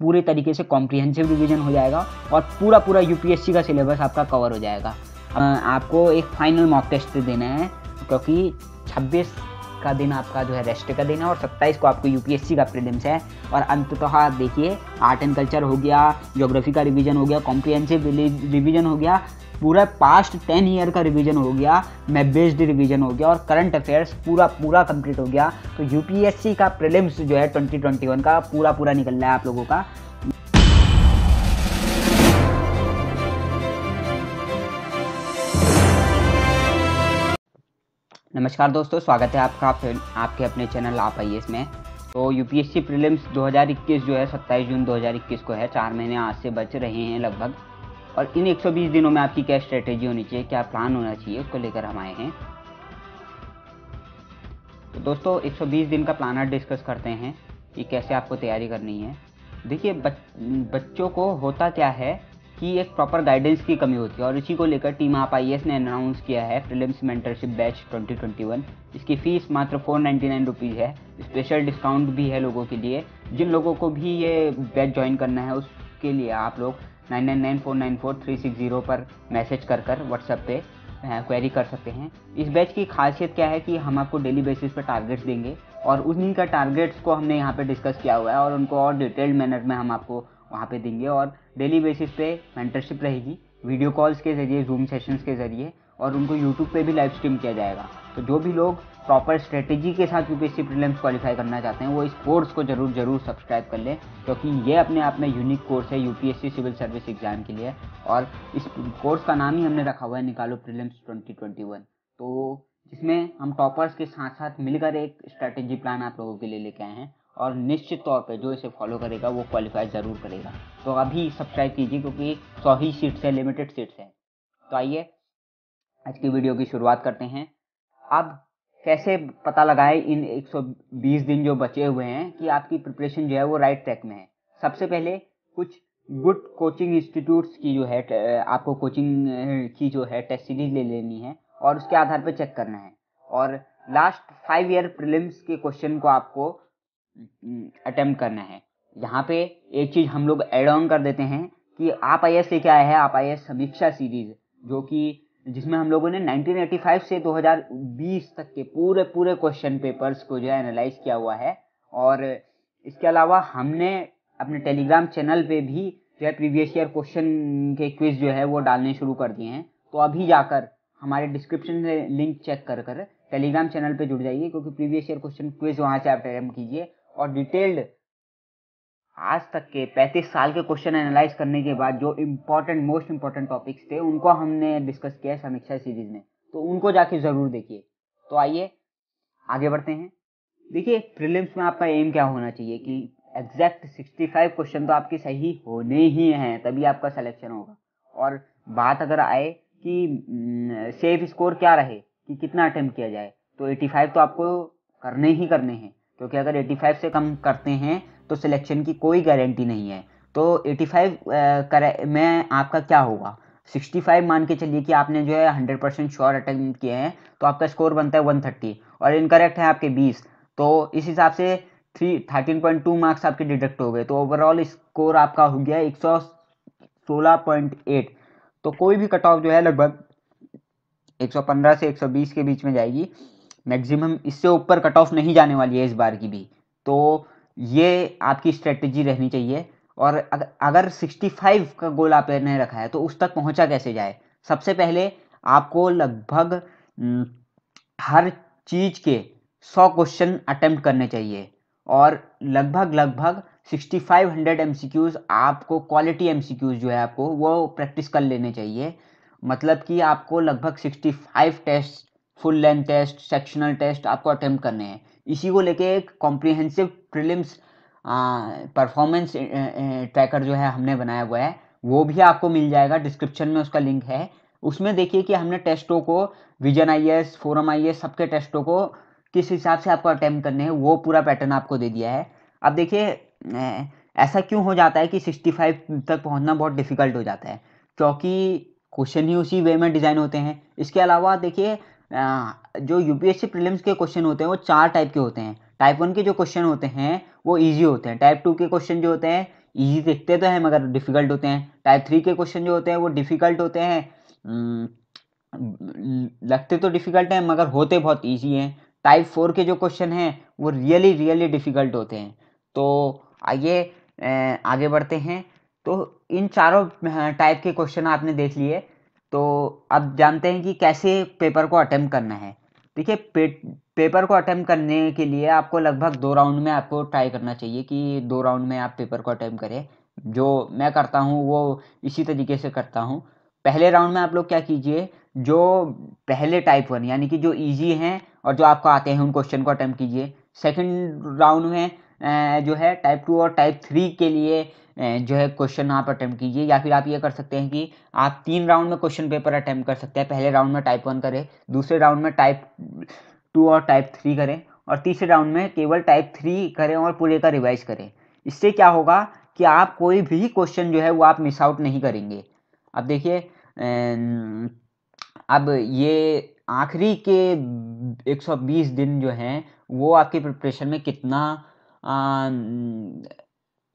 पूरे तरीके से कॉम्प्रिहेंसिव रिविजन हो जाएगा और पूरा पूरा यूपीएससी का सिलेबस आपका कवर हो जाएगा आपको एक फाइनल मॉक टेस्ट देना है क्योंकि 26 का दिन आपका जो है रेस्ट का दिन है और सत्ताईस को आपको यूपीएससी का प्रीलिम्स है और अंततः तो देखिए आर्ट एंड कल्चर हो गया ज्योग्राफी का रिवीजन हो गया कॉम्प्रीहेंसिव रिवीजन हो गया पूरा पास्ट टेन ईयर का रिवीजन हो गया मैप बेस्ड रिवीजन हो गया और करंट अफेयर्स पूरा पूरा कंप्लीट हो गया तो यूपीएससी का प्रीलिम्स जो है 2021 का पूरा पूरा निकल रहा है आप लोगों का नमस्कार दोस्तों स्वागत है आपका फिर आपके अपने चैनल आप आइए में तो यूपीएससी प्रीलिम्स 2021 जो है 27 जून 2021 को है चार महीने आज से बच रहे हैं लगभग और इन 120 दिनों में आपकी क्या स्ट्रेटेजी होनी चाहिए क्या प्लान होना चाहिए उसको लेकर हम आए हैं तो दोस्तों 120 दिन का प्लानर डिस्कस करते हैं कि कैसे आपको तैयारी करनी है देखिए बच, बच्चों को होता क्या है कि एक प्रॉपर गाइडेंस की कमी होती है और इसी को लेकर टीम आप आई ने अनाउंस किया है प्रिलिम्स मेंटरशिप बैच 2021 इसकी फ़ीस मात्र फोर नाइन्टी है स्पेशल डिस्काउंट भी है लोगों के लिए जिन लोगों को भी ये बैच ज्वाइन करना है उसके लिए आप लोग nine nine nine four nine four three six zero पर मैसेज कर कर व्हाट्सएप पर क्वेरी कर सकते हैं इस बैच की खासियत क्या है कि हम आपको डेली बेसिस पर टारगेट्स देंगे और उन्हीं का टारगेट्स को हमने यहाँ पे डिस्कस किया हुआ है और उनको और डिटेल्ड मैनर में हम आपको वहाँ पे देंगे और डेली बेसिस पे मेंटरशिप रहेगी वीडियो कॉल्स के ज़रिए जूम सेशंस के ज़रिए और उनको यूट्यूब पे भी लाइव स्ट्रीम किया जाएगा तो जो भी लोग प्रॉपर स्ट्रेटेजी के साथ यूपीएससी प्रीलिम्स क्वालिफाई करना चाहते हैं वो इस कोर्स को ज़रूर ज़रूर सब्सक्राइब कर लें क्योंकि ये अपने आप में यूनिक कोर्स है यूपीएससी सिविल सर्विस एग्ज़ाम के लिए और इस कोर्स का नाम ही हमने रखा हुआ है निकालो प्रीलिम्स 2021 तो जिसमें हम टॉपर्स के साथ साथ मिलकर एक स्ट्रैटेजी प्लान आप लोगों के लिए लेके आए हैं और निश्चित तौर पे जो इसे फॉलो करेगा वो क्वालिफाई ज़रूर करेगा तो अभी सब्सक्राइब कीजिए क्योंकि सौ ही सीट्स हैं लिमिटेड सीट्स हैं तो आइए आज की वीडियो की शुरुआत करते हैं अब कैसे पता लगाए इन 120 दिन जो बचे हुए हैं कि आपकी प्रिपरेशन जो है वो राइट ट्रैक में है सबसे पहले कुछ गुड कोचिंग इंस्टीट्यूट्स की जो है आपको कोचिंग की जो है टेस्ट सीरीज ले लेनी है और उसके आधार पर चेक करना है और लास्ट फाइव ईयर प्रिलिम्स के क्वेश्चन को आपको अटैम्प्ट करना है यहाँ पे एक चीज़ हम लोग एड ऑन कर देते हैं कि आप आई एस लेके आए हैं आप आई समीक्षा सीरीज जो कि जिसमें हम लोगों ने 1985 से 2020 तक के पूरे पूरे क्वेश्चन पेपर्स को जो है एनालाइज किया हुआ है और इसके अलावा हमने अपने टेलीग्राम चैनल पे भी जो है प्रीवियस ईयर क्वेश्चन के क्विज जो है वो डालने शुरू कर दिए हैं तो अभी जाकर हमारे डिस्क्रिप्शन से लिंक चेक कर कर टेलीग्राम चैनल पे जुड़ जाइए क्योंकि प्रीवियस ईयर क्वेश्चन क्विज वहाँ से आप अटैम्प्ट कीजिए और डिटेल्ड आज तक के 35 साल के क्वेश्चन एनालाइज करने के बाद जो इम्पोर्टेंट मोस्ट इम्पोर्टेंट टॉपिक्स थे उनको हमने डिस्कस किया है समीक्षा सीरीज में तो उनको जाके ज़रूर देखिए तो आइए आगे बढ़ते हैं देखिए प्रीलिम्स में आपका एम क्या होना चाहिए कि एग्जैक्ट 65 क्वेश्चन तो आपके सही होने ही हैं तभी आपका सिलेक्शन होगा और बात अगर आए कि सेफ स्कोर क्या रहे कि कितना अटेम्प्ट किया जाए तो 85 तो आपको करने ही करने हैं क्योंकि अगर 85 से कम करते हैं तो सिलेक्शन की कोई गारंटी नहीं है तो 85 कर में आपका क्या होगा 65 मान के चलिए कि आपने जो है 100 परसेंट श्योर अटेम्प्ट किए हैं तो आपका स्कोर बनता है 130 और इनकरेक्ट है आपके 20 तो इस हिसाब से three thirteen point two marks आपके डिडक्ट हो गए तो ओवरऑल स्कोर आपका हो गया एक सौ सोलह पॉइंट एट तो कोई भी कट ऑफ जो है लगभग एक सौ पंद्रह से एक सौ बीस के बीच में जाएगी मैक्सिमम इससे ऊपर कट ऑफ नहीं जाने वाली है इस बार की भी तो ये आपकी स्ट्रेटजी रहनी चाहिए और अगर 65 का गोल आपने रखा है तो उस तक पहुंचा कैसे जाए सबसे पहले आपको लगभग हर चीज़ के 100 क्वेश्चन अटेम्प्ट करने चाहिए और लगभग लगभग 6500 एमसीक्यूज आपको क्वालिटी एमसीक्यूज जो है आपको वो प्रैक्टिस कर लेने चाहिए मतलब कि आपको लगभग 65 test full length test sectional test आपको अटेम्प्ट करने हैं इसी को लेके एक कॉम्प्रिहेंसिव प्रिलिम्स परफॉर्मेंस ट्रैकर जो है हमने बनाया हुआ है वो भी आपको मिल जाएगा डिस्क्रिप्शन में उसका लिंक है उसमें देखिए कि हमने टेस्टों को vision I S forum I S सबके टेस्टों को किस हिसाब से आपको अटैम्प्ट करने हैं वो पूरा पैटर्न आपको दे दिया है अब देखिए ऐसा क्यों हो जाता है कि 65 तक पहुंचना बहुत डिफ़िकल्ट हो जाता है क्योंकि क्वेश्चन ही उसी वे में डिज़ाइन होते हैं इसके अलावा देखिए जो U P S C prelims के क्वेश्चन होते हैं वो चार टाइप के होते हैं टाइप वन के जो क्वेश्चन होते हैं वो ईजी होते हैं टाइप टू के क्वेश्चन जो होते हैं ईजी दिखते तो हैं मगर डिफ़िकल्ट होते हैं टाइप थ्री के क्वेश्चन जो होते हैं वो डिफ़िकल्ट होते हैं लगते तो डिफ़िकल्ट हैं मगर होते बहुत ईजी हैं टाइप फोर के जो क्वेश्चन हैं वो रियली रियली डिफ़िकल्ट होते हैं तो आइए आगे बढ़ते हैं तो इन चारों टाइप के क्वेश्चन आपने देख लिए तो अब जानते हैं कि कैसे पेपर को अटैम्प्ट करना है देखिए पे, पेपर को अटैम्प्ट करने के लिए आपको लगभग दो राउंड में आपको ट्राई करना चाहिए कि दो राउंड में आप पेपर को अटैम्प्ट करें जो मैं करता हूँ वो इसी तरीके से करता हूँ पहले राउंड में आप लोग क्या कीजिए जो पहले टाइप वन यानी कि जो ईजी हैं और जो आपको आते हैं उन क्वेश्चन को अटैम्प्ट कीजिए सेकेंड राउंड में जो है टाइप टू और टाइप थ्री के लिए जो है क्वेश्चन आप अटैम्प्ट कीजिए या फिर आप ये कर सकते हैं कि आप तीन राउंड में क्वेश्चन पेपर अटैम्प्ट कर सकते हैं पहले राउंड में टाइप वन करें दूसरे राउंड में टाइप टू और टाइप थ्री करें और तीसरे राउंड में केवल टाइप थ्री करें और पूरे का रिवाइज करें इससे क्या होगा कि आप कोई भी क्वेश्चन जो है वो आप मिस आउट नहीं करेंगे अब देखिए अब ये आखिरी के 120 दिन जो हैं वो आपके प्रिपरेशन में कितना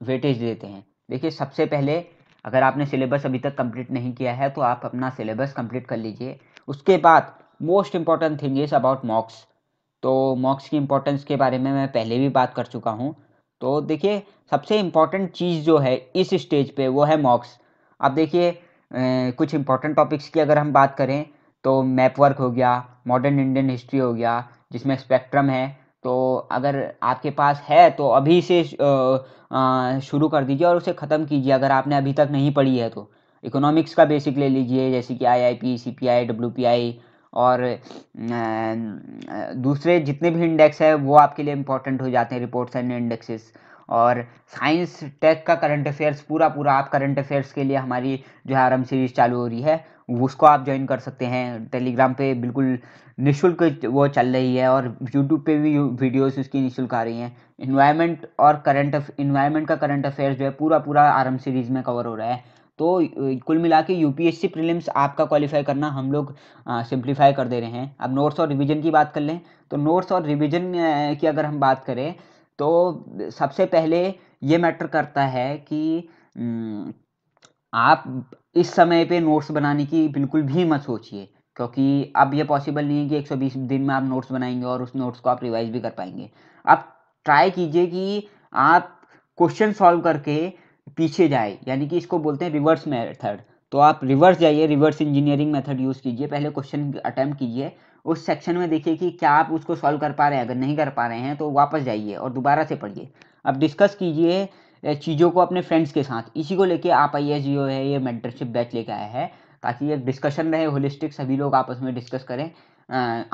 वेटेज देते हैं देखिए सबसे पहले अगर आपने सिलेबस अभी तक कंप्लीट नहीं किया है तो आप अपना सिलेबस कंप्लीट कर लीजिए उसके बाद most important thing is about mocks तो मॉक्स की इम्पोर्टेंस के बारे में मैं पहले भी बात कर चुका हूँ तो देखिए सबसे इम्पॉर्टेंट चीज़ जो है इस स्टेज पे वो है मॉक्स अब देखिए कुछ इम्पॉर्टेंट टॉपिक्स की अगर हम बात करें तो मैप वर्क हो गया मॉडर्न इंडियन हिस्ट्री हो गया जिसमें स्पेक्ट्रम है तो अगर आपके पास है तो अभी से शुरू कर दीजिए और उसे ख़त्म कीजिए अगर आपने अभी तक नहीं पढ़ी है तो इकोनॉमिक्स का बेसिक ले लीजिए जैसे कि आईआईपी सीपीआई डब्ल्यूपीआई और दूसरे जितने भी इंडेक्स है वो आपके लिए इम्पोर्टेंट हो जाते हैं रिपोर्ट्स एंड इंडेक्सेस और साइंस टेक का करंट अफेयर्स पूरा पूरा आप करंट अफेयर्स के लिए हमारी जो है आरम सीरीज चालू हो रही है उसको आप ज्वाइन कर सकते हैं टेलीग्राम पे बिल्कुल निशुल्क वो चल रही है और यूट्यूब पे भी वीडियोस उसकी निशुल्क आ रही हैं इन्वायरमेंट और करंट इन्वायरमेंट का करंट अफेयर्स जो है पूरा पूरा आरम सीरीज़ में कवर हो रहा है तो कुल मिला के यू पी आपका क्वालिफाई करना हम लोग सिंप्लीफाई कर दे रहे हैं अब नोट्स और रिविज़न की बात कर लें तो नोट्स और रिविज़न की अगर हम बात करें तो सबसे पहले ये मैटर करता है कि आप इस समय पे नोट्स बनाने की बिल्कुल भी मत सोचिए क्योंकि अब ये पॉसिबल नहीं है कि 120 दिन में आप नोट्स बनाएंगे और उस नोट्स को आप रिवाइज भी कर पाएंगे आप ट्राई कीजिए कि आप क्वेश्चन सॉल्व करके पीछे जाए यानी कि इसको बोलते हैं रिवर्स मेथड तो आप रिवर्स जाइए रिवर्स इंजीनियरिंग मेथड यूज़ कीजिए पहले क्वेश्चन अटैम्प्ट कीजिए उस सेक्शन में देखिए कि क्या आप उसको सॉल्व कर पा रहे हैं अगर नहीं कर पा रहे हैं तो वापस जाइए और दोबारा से पढ़िए अब डिस्कस कीजिए चीज़ों को अपने फ्रेंड्स के साथ इसी को लेके आप आई जो है ये मेंटरशिप बैच लेके आया है ताकि ये डिस्कशन रहे होलिस्टिक सभी लोग आपस में डिस्कस करें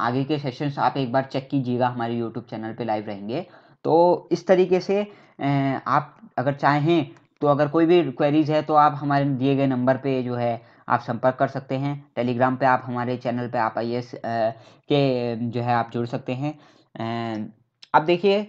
आगे के सेशंस आप एक बार चेक कीजिएगा हमारे यूट्यूब चैनल पे लाइव रहेंगे तो इस तरीके से आप अगर चाहें तो अगर कोई भी क्वेरीज है तो आप हमारे दिए गए नंबर पर जो है आप संपर्क कर सकते हैं टेलीग्राम पर आप हमारे चैनल पर आप आई के जो है आप जुड़ सकते हैं अब देखिए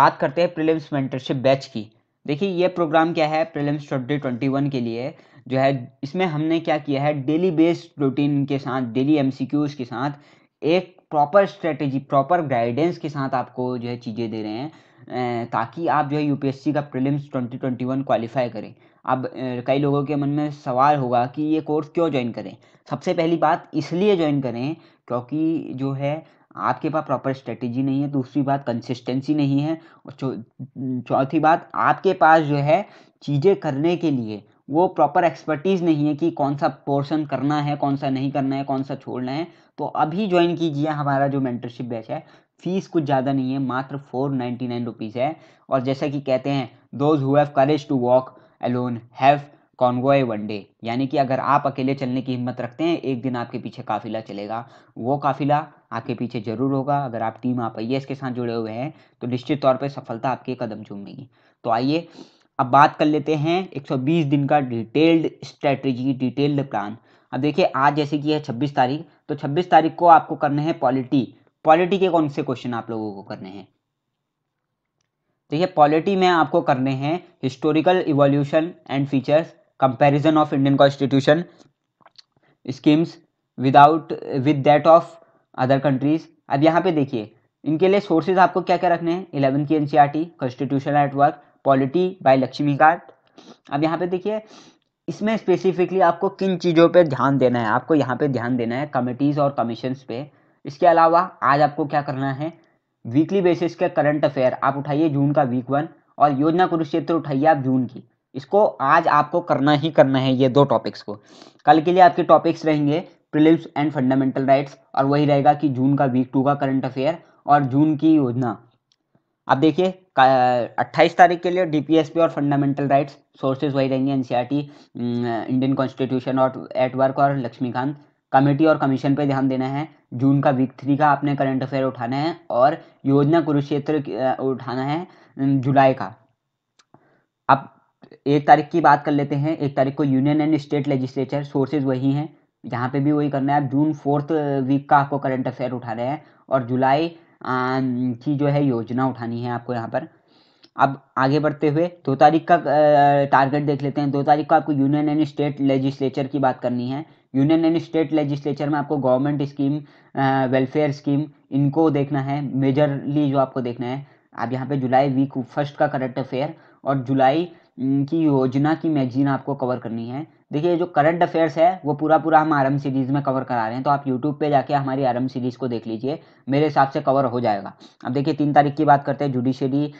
बात करते हैं प्रिलिम्स मेंटरशिप बैच की देखिए ये प्रोग्राम क्या है प्रीलिम्स ट्वेंटी ट्वेंटी वन के लिए जो है इसमें हमने क्या किया है डेली बेस्ड रूटीन के साथ डेली एम के साथ एक प्रॉपर स्ट्रेटेजी प्रॉपर गाइडेंस के साथ आपको जो है चीज़ें दे रहे हैं ताकि आप जो है सी का प्रिलिम्स वन क्वालिफाई करें अब कई लोगों के मन में सवाल होगा कि ये कोर्स क्यों ज्वाइन करें सबसे पहली बात इसलिए ज्वाइन करें क्योंकि जो है आपके पास प्रॉपर स्ट्रेटेजी नहीं है दूसरी बात कंसिस्टेंसी नहीं है और चौथी बात आपके पास जो है चीज़ें करने के लिए वो प्रॉपर एक्सपर्टीज़ नहीं है कि कौन सा पोर्शन करना है कौन सा नहीं करना है कौन सा छोड़ना है तो अभी ज्वाइन कीजिए हमारा जो मेंटरशिप बैच है फीस कुछ ज़्यादा नहीं है मात्र फोर नाइन्टी नाइन रुपीज़ है और जैसा कि कहते हैं those who have courage to walk alone have convoy one day यानी कि अगर आप अकेले चलने की हिम्मत रखते हैं एक दिन आपके पीछे काफिला चलेगा वो काफिला आपके पीछे जरूर होगा अगर आप टीम आप आई के साथ जुड़े हुए हैं तो निश्चित तौर पर सफलता आपके कदम चूमेगी तो आइए अब बात कर लेते हैं 120 दिन का डिटेल्ड स्ट्रेटजी डिटेल्ड प्लान अब देखिए आज जैसे कि है 26 तारीख तो 26 तारीख को आपको करने हैं पॉलिटी पॉलिटी के कौन से क्वेश्चन आप लोगों को करने हैं देखिए पॉलिटी में आपको करने हैं historical evolution and features comparison of Indian constitution schemes without with date of other countries अब यहाँ पे देखिए इनके लिए सोर्सेज आपको क्या क्या रखने हैं इलेवन की NCERT constitution network polity by card अब यहाँ पे देखिए इसमें स्पेसिफिकली आपको किन चीज़ों पे ध्यान देना है आपको यहाँ पे ध्यान देना है कमिटीज़ और कमीशंस पे इसके अलावा आज आपको क्या करना है वीकली बेसिस के करंट अफेयर आप उठाइए जून का वीक वन और योजना कुरुक्षेत्र उठाइए आप जून की इसको आज आपको करना ही करना है ये दो टॉपिक्स को कल के लिए आपके टॉपिक्स रहेंगे प्रिलिम्स एंड फंडामेंटल राइट्स और वही रहेगा कि जून का वीक टू का करंट अफेयर और जून की योजना अब देखिए 28 तारीख के लिए डीपीएसपी और फंडामेंटल राइट्स सोर्सेज वही रहेंगे एनसीईआरटी इंडियन कॉन्स्टिट्यूशन और एट वर्क और लक्ष्मीकांत कमेटी और कमीशन पर ध्यान देना है जून का वीक थ्री का आपने करंट अफेयर उठाना है और योजना कुरुक्षेत्र उठाना है जुलाई का अब एक तारीख की बात कर लेते हैं एक तारीख को union and state legislature sources वही हैं यहाँ पे भी वही करना है आप जून फोर्थ वीक का आपको करंट अफेयर रहे हैं और जुलाई की जो है योजना उठानी है आपको यहाँ पर अब आगे बढ़ते हुए दो तारीख का टारगेट देख लेते हैं दो तारीख को आपको यूनियन एंड स्टेट लेजिस्लेचर की बात करनी है यूनियन एंड स्टेट लेजिस्लेचर में आपको गवर्नमेंट स्कीम वेलफेयर स्कीम इनको देखना है मेजरली जो आपको देखना है आप यहाँ पे जुलाई वीक फर्स्ट का करंट अफेयर और जुलाई की योजना की मैगजीन आपको कवर करनी है देखिए जो करंट अफेयर्स है वो पूरा पूरा हम आरम सीरीज़ में कवर करा रहे हैं तो आप यूट्यूब पे जाके हमारी आरम सीरीज़ को देख लीजिए मेरे हिसाब से कवर हो जाएगा अब देखिए तीन तारीख की बात करते हैं judiciary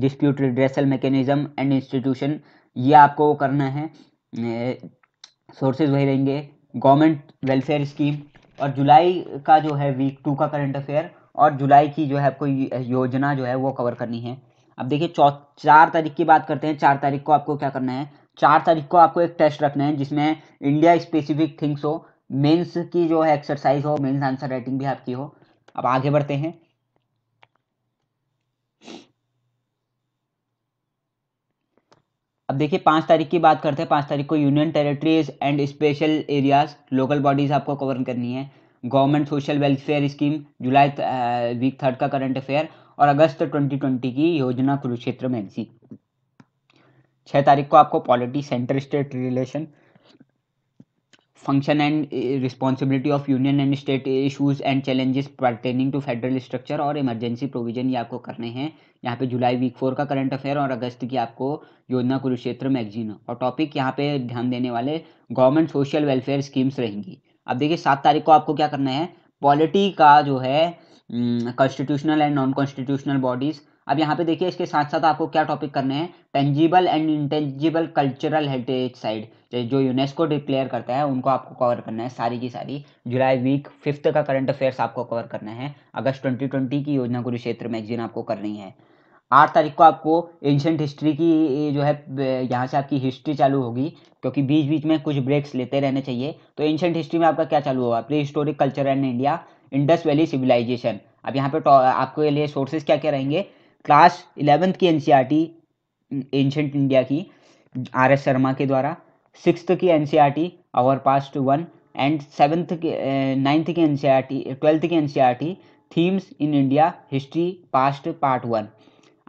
dispute redressal mechanism and institution ये आपको करना है सोर्सेज वही रहेंगे गवर्नमेंट वेलफेयर स्कीम और जुलाई का जो है वीक टू का करंट अफेयर और जुलाई की जो है आपको योजना जो है वो कवर करनी है अब देखिए चौ चार तारीख की बात करते हैं चार तारीख को आपको क्या करना है चार तारीख को आपको एक टेस्ट रखना है जिसमें इंडिया स्पेसिफिक थिंग्स हो मेंस की जो है एक्सरसाइज हो मेंस आंसर राइटिंग भी आपकी हो अब आगे बढ़ते हैं अब देखिए पांच तारीख की बात करते हैं पांच तारीख को union territories and special areas local bodies आपको कवर करनी है गवर्नमेंट सोशल वेलफेयर स्कीम जुलाई वीक थर्ड का करंट अफेयर और अगस्त 2020 की योजना कुरुक्षेत्र में छः तारीख को आपको polity centre state relation function and responsibility of union and state issues and challenges pertaining to federal structure और इमरजेंसी प्रोविजन ये आपको करने हैं यहाँ पे जुलाई वीक फोर का करंट अफेयर और अगस्त की आपको योजना कुरुक्षेत्र मैगजीन और टॉपिक यहाँ पे ध्यान देने वाले गवर्नमेंट सोशल वेलफेयर स्कीम्स रहेंगी अब देखिए सात तारीख को आपको क्या करना है पॉलिटी का जो है constitutional and non constitutional bodies अब यहाँ पे देखिए इसके साथ साथ आपको क्या टॉपिक करने हैं tangible and intangible cultural heritage site जो यूनेस्को डिक्लेयर करता है उनको आपको कवर करना है सारी की सारी जुलाई वीक फिफ्थ का करंट अफेयर्स आपको कवर करना है अगस्त ट्वेंटी ट्वेंटी की योजना कुरुक्षेत्र मैगजीन आपको करनी है आठ तारीख को आपको एंशंट हिस्ट्री की जो है यहाँ से आपकी हिस्ट्री चालू होगी क्योंकि बीच बीच में कुछ ब्रेक्स लेते रहने चाहिए तो एंशंट हिस्ट्री में आपका क्या चालू होगा pre historic culture and India Indus valley civilisation अब यहाँ पे आपके लिए सोर्सेज क्या क्या रहेंगे क्लास इलेवेंथ की एन एंशंट इंडिया की आर एस शर्मा के द्वारा सिक्सथ की N our past one and seventh के नाइन्थ की एन ट्वेल्थ e की N themes in India history past part one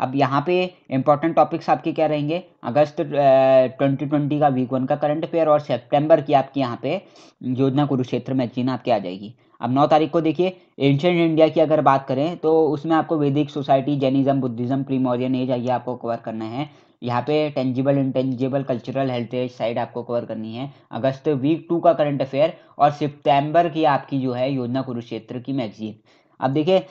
अब यहाँ पे इंपॉर्टेंट टॉपिक्स आपके क्या रहेंगे अगस्त ट्वेंटी ट्वेंटी का वीक वन का करंट अफेयर और सेप्टेम्बर की आपके यहाँ पे योजना कुरुक्षेत्र में चीन आपके आ जाएगी अब नौ तारीख को देखिए एंशेंट इंडिया की अगर बात करें तो उसमें आपको Vedic society Jainism Buddhism pre Mauryan age आइए आपको कवर करना है यहाँ पे tangible intangible cultural heritage site आपको कवर करनी है अगस्त वीक टू का करंट अफेयर और सितंबर की आपकी जो है योजना कुरुक्षेत्र की मैगजीन अब देखिए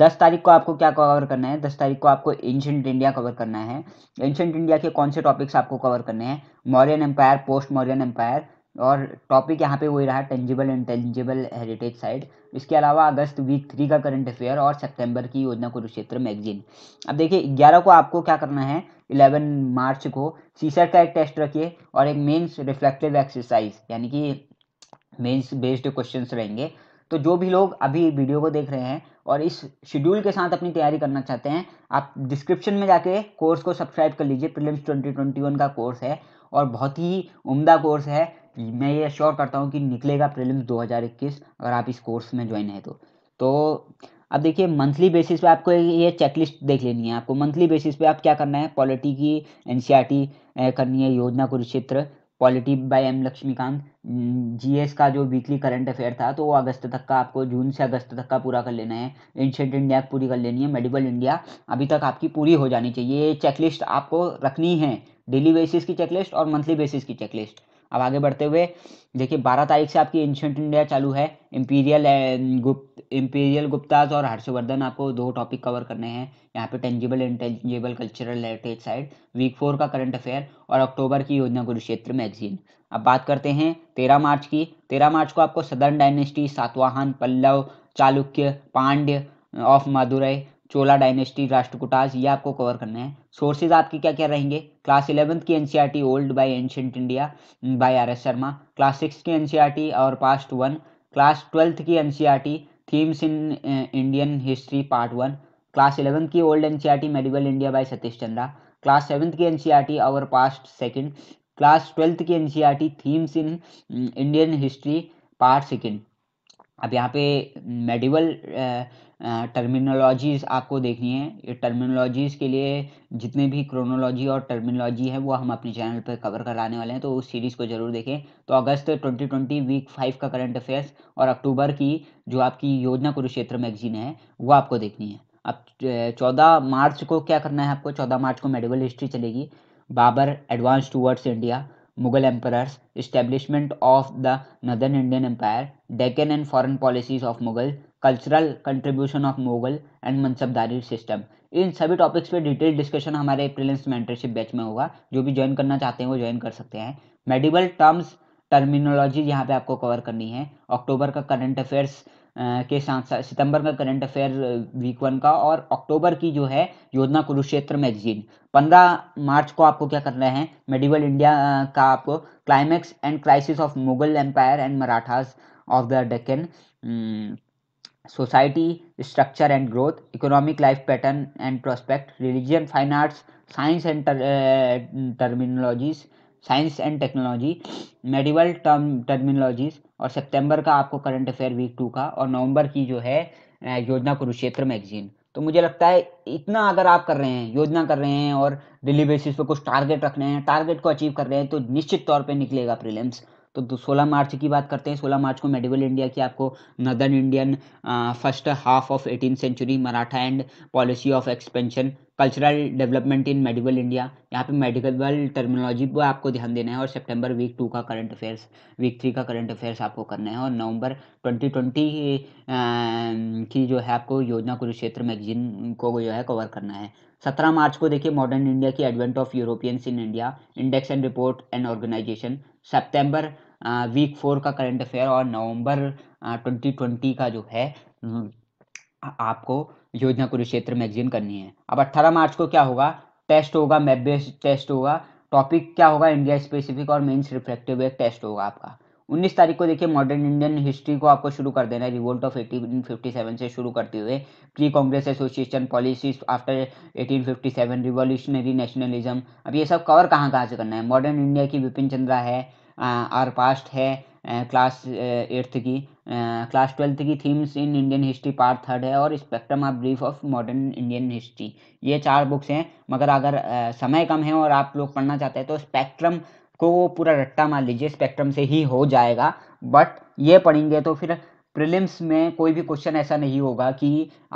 दस तारीख को आपको क्या कवर करना है दस तारीख को आपको एंशंट इंडिया कवर करना है एंशंट इंडिया के कौन से टॉपिक्स आपको कवर करने हैं Mauryan empire post Mauryan empire और टॉपिक यहाँ पे वही रहा tangible and tangible heritage site इसके अलावा अगस्त वीक थ्री का करंट अफेयर और सितंबर की योजना कुरुक्षेत्र मैगजीन अब देखिए ग्यारह को आपको क्या करना है इलेवन मार्च को सीसर e का एक टेस्ट रखिए और एक मेंस रिफ्लेक्टिव एक्सरसाइज यानी कि मेंस बेस्ड क्वेश्चंस रहेंगे तो जो भी लोग अभी वीडियो को देख रहे हैं और इस शेड्यूल के साथ अपनी तैयारी करना चाहते हैं आप डिस्क्रिप्शन में जाके कोर्स को सब्सक्राइब कर लीजिए प्रीलिम्स 2021 का कोर्स है और बहुत ही उम्दा कोर्स है मैं ये श्योर करता हूँ कि निकलेगा प्रीलिम्स 2021 अगर आप इस कोर्स में ज्वाइन है तो तो अब देखिए मंथली बेसिस पे आपको ये चेकलिस्ट देख लेनी है आपको मंथली बेसिस पे आप क्या करना है पॉलिटी की एन e करनी है Yojana Kurukshetra polity by M Laxmikanth GS का जो वीकली करंट अफेयर था तो वो अगस्त तक का आपको जून से अगस्त तक का पूरा कर लेना है एंशेंट इंडिया पूरी कर लेनी है मेडिकल इंडिया अभी तक आपकी पूरी हो जानी चाहिए ये चेकलिस्ट आपको रखनी है डेली बेसिस की चेकलिस्ट और मंथली बेसिस की चेकलिस्ट अब आगे बढ़ते हुए देखिए बारह तारीख से आपकी एंशंट इंडिया चालू है imperial eh, Gupta imperial Guptas और हर्षवर्धन आपको दो टॉपिक कवर करने हैं यहाँ पे tangible intangible cultural heritage site week four का करंट अफेयर और अक्टूबर की योजना कुरुक्षेत्र मैगजीन अब बात करते हैं तेरह मार्च की तेरह मार्च को आपको southern dynasty Satavahana Pallava Chalukya Pandya of Madurai Chola dynasty Rashtrakutas ये आपको कवर करने हैं सोर्सेज आपके क्या क्या रहेंगे क्लास इलेवंथ की NCERT old by ancient India by R S Sharma class six की NCERT e our past one class twelfth की NCERT themes in Indian history part one class eleventh की old T medieval India by Satish Chandra class seventh की T our past second class twelfth की T themes in Indian history part second अब यहाँ पे medieval mm, terminologies आपको देखनी है ये टर्मिनोलॉजीज़ के लिए जितने भी क्रोनोलॉजी और टर्मिनोलॉजी है वो हम अपने चैनल पर कवर कराने वाले हैं तो उस सीरीज़ को ज़रूर देखें तो अगस्त 2020 वीक फाइव का करंट अफेयर्स और अक्टूबर की जो आपकी योजना कुरुक्षेत्र मैगजीन है वो आपको देखनी है अब चौदह मार्च को क्या करना है आपको चौदह मार्च को मेडिकल हिस्ट्री चलेगी Babur advance towards India Mughal emperors establishment of the northern Indian empire Deccan and foreign policies of Mughal cultural contribution of Mughal and mansabdari system in सभी टॉपिक्स पे डिटेल डिस्कशन हमारे प्रिलियंस मेंटरशिप बैच में होगा जो भी ज्वाइन करना चाहते हैं वो ज्वाइन कर सकते हैं मेडिबल टर्म्स टर्मिनोलॉजी यहाँ पे आपको कवर करनी है अक्टूबर का करंट अफेयर्स के साथ साथ सितंबर का करंट अफेयर वीक वन का और अक्टूबर की जो है योजना कुरुक्षेत्र मैगजीन पंद्रह मार्च को आपको क्या करना है मेडिवल इंडिया का आपको climax and crisis of Mughal empire and Marathas of the Deccan society structure and growth economic life pattern and prospect religion fine arts science and terminologies science and technology medieval term terminologies और सितंबर का आपको current affair week two का और नवंबर की जो है Yojana Kurukshetra magazine तो मुझे लगता है इतना अगर आप कर रहे हैं योजना कर रहे हैं और डेली बेसिस पर कुछ टारगेट रख रहे हैं टारगेट को अचीव कर रहे हैं तो निश्चित तौर पर निकलेगा प्रिलियम्स तो सोलह मार्च की बात करते हैं सोलह मार्च को मेडिवल इंडिया की आपको northern Indian first half of eighteen century Maratha and policy of expansion cultural development in medieval India यहाँ पे मेडिकल टर्मिनोलॉजी पर आपको ध्यान देना है और सितंबर वीक टू का करंट अफेयर्स वीक थ्री का करंट अफेयर्स आपको करना है और नवंबर 2020 की जो है आपको योजना कुरुक्षेत्र मैगजीन को जो है कवर करना है सत्रह मार्च को देखिए मॉडर्न इंडिया की advent of Europeans in India index and report and organisation सितंबर वीक फोर का करंट अफेयर और नवंबर ट्वेंटी ट्वेंटी का जो है हम्म, आपको योजना कुरुक्षेत्र मैगजीन करनी है अब 18 मार्च को क्या होगा टेस्ट होगा मैप बेस्ड टेस्ट होगा टॉपिक क्या होगा इंडिया स्पेसिफिक और मेन्स रिफ्लेक्टिव एक टेस्ट होगा आपका 19 तारीख को देखिए मॉडर्न इंडियन हिस्ट्री को आपको शुरू कर देना है रिवोल्ट ऑफ 1857 से शुरू करते हुए pre Congress association policies after 1857 revolutionary nationalism अब ये सब कवर कहाँ कहाँ से करना है मॉडर्न इंडिया की विपिन चंद्रा है आर पास्ट है क्लास एट्थ की क्लास ट्वेल्थ की themes in Indian history part third है और spectrum of brief of modern Indian history ये चार बुक्स हैं मगर अगर समय कम है और आप लोग पढ़ना चाहते हैं तो स्पेक्ट्रम को वो पूरा रट्टा मान लीजिए स्पेक्ट्रम से ही हो जाएगा बट ये पढ़ेंगे तो फिर प्रिलिम्स में कोई भी क्वेश्चन ऐसा नहीं होगा कि